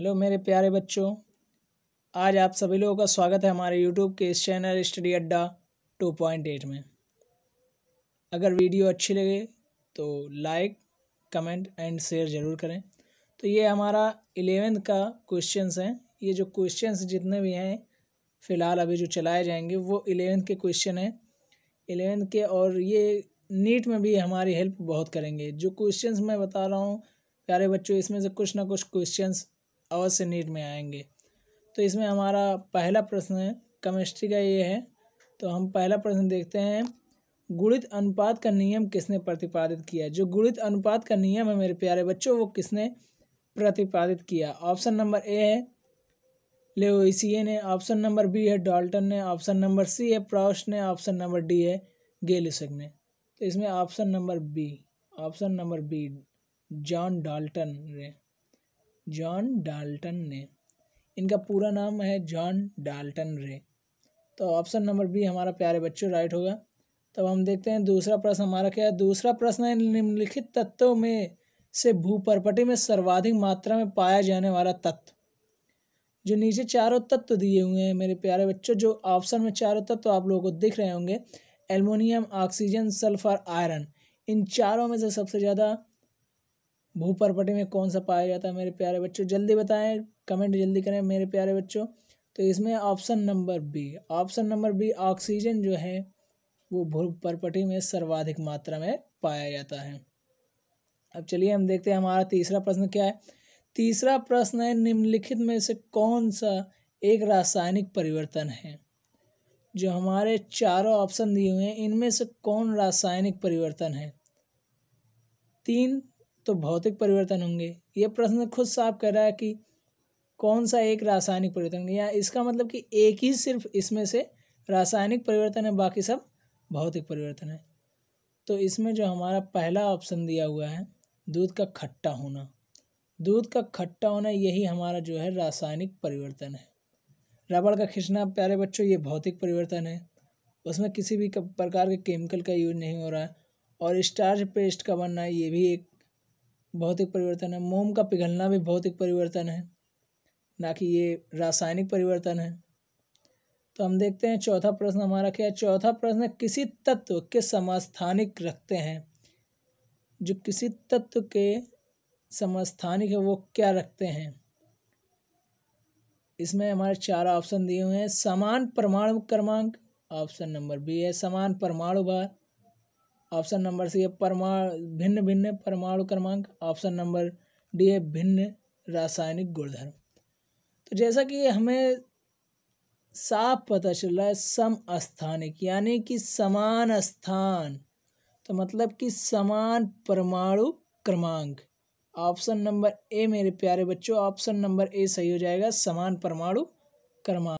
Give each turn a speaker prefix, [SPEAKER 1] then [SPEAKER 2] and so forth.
[SPEAKER 1] hello मेरे प्यारे बच्चों आज आप सभी लोगों का स्वागत है हमारे यूट्यूब के इस channel study Adda two point eight में अगर वीडियो अच्छी लगे तो लाइक कमेंट एंड शेयर ज़रूर करें तो ये हमारा इलेवेंथ का क्वेश्चंस हैं ये जो क्वेश्चंस जितने भी हैं फ़िलहाल अभी जो चलाए जाएंगे वो इलेवेंथ के क्वेश्चन हैं इलेवेंथ के और ये नीट में भी हमारी हेल्प बहुत करेंगे जो क्वेश्चन मैं बता रहा हूँ प्यारे बच्चों इसमें से कुछ ना कुछ क्वेश्चंस अवश्य नीट में आएंगे तो इसमें हमारा पहला प्रश्न है केमिस्ट्री का ये है तो हम पहला प्रश्न देखते हैं गुणित अनुपात का नियम किसने प्रतिपादित किया जो गुणित अनुपात का नियम है मेरे प्यारे बच्चों वो किसने प्रतिपादित किया ऑप्शन नंबर ए है लेओसीए ने ऑप्शन नंबर बी है डॉल्टन ने ऑप्शन नंबर सी है प्रॉश ने ऑप्शन नंबर डी है गेलिसक ने तो इसमें option number B option number B John Dalton ने जॉन डाल्टन ने इनका पूरा नाम है जॉन डाल्टन रे तो ऑप्शन नंबर बी हमारा प्यारे बच्चों राइट होगा तब हम देखते हैं दूसरा प्रश्न हमारा क्या है दूसरा प्रश्न है निम्नलिखित तत्वों में से भूपरपटी में सर्वाधिक मात्रा में पाया जाने वाला तत्व जो नीचे चारों तत्व दिए हुए हैं मेरे प्यारे बच्चों जो ऑप्शन में चारों तत्व आप लोगों को दिख रहे होंगे एलमोनियम ऑक्सीजन सल्फर आयरन इन चारों में से सबसे ज़्यादा भू प्रॉपर्टी में कौन सा पाया जाता है मेरे प्यारे बच्चों जल्दी बताएं कमेंट जल्दी करें मेरे प्यारे बच्चों तो इसमें option number B option number B oxygen जो है वो भू प्रॉपर्टी में सर्वाधिक मात्रा में पाया जाता है अब चलिए हम देखते हैं हमारा तीसरा प्रश्न क्या है तीसरा प्रश्न है निम्नलिखित में से कौन सा एक रासायनिक परिवर्तन है जो हमारे चारों ऑप्शन दिए हुए हैं इनमें से कौन रासायनिक परिवर्तन है तीन तो भौतिक परिवर्तन होंगे ये प्रश्न खुद साफ कर रहा है कि कौन सा एक रासायनिक परिवर्तन या इसका मतलब कि एक ही सिर्फ इसमें से रासायनिक परिवर्तन है बाकी सब भौतिक परिवर्तन है तो इसमें जो हमारा पहला ऑप्शन दिया हुआ है दूध का खट्टा होना दूध का खट्टा होना यही हमारा जो है रासायनिक परिवर्तन है रबड़ का खींचना प्यारे बच्चों ये भौतिक परिवर्तन है उसमें किसी भी प्रकार के केमिकल का यूज नहीं हो रहा है और स्टार्च पेस्ट का बनना ये भी एक भौतिक परिवर्तन है मोम का पिघलना भी भौतिक परिवर्तन है ना कि ये रासायनिक परिवर्तन है तो हम देखते हैं चौथा प्रश्न हमारा क्या है चौथा प्रश्न किसी तत्व के समस्थानिक रखते हैं जो किसी तत्व के समस्थानिक है वो क्या रखते हैं इसमें हमारे चार ऑप्शन दिए हुए हैं समान परमाणु क्रमांक ऑप्शन नंबर बी है समान परमाणु भार ऑप्शन नंबर सी है परमाणु भिन्न भिन्न परमाणु क्रमांक ऑप्शन नंबर डी है भिन्न रासायनिक गुणधर्म तो जैसा कि हमें साफ पता चल रहा है सम स्थानिक यानी कि समान स्थान तो मतलब कि समान परमाणु क्रमांक ऑप्शन नंबर ए मेरे प्यारे बच्चों ऑप्शन नंबर ए सही हो जाएगा समान परमाणु क्रमांक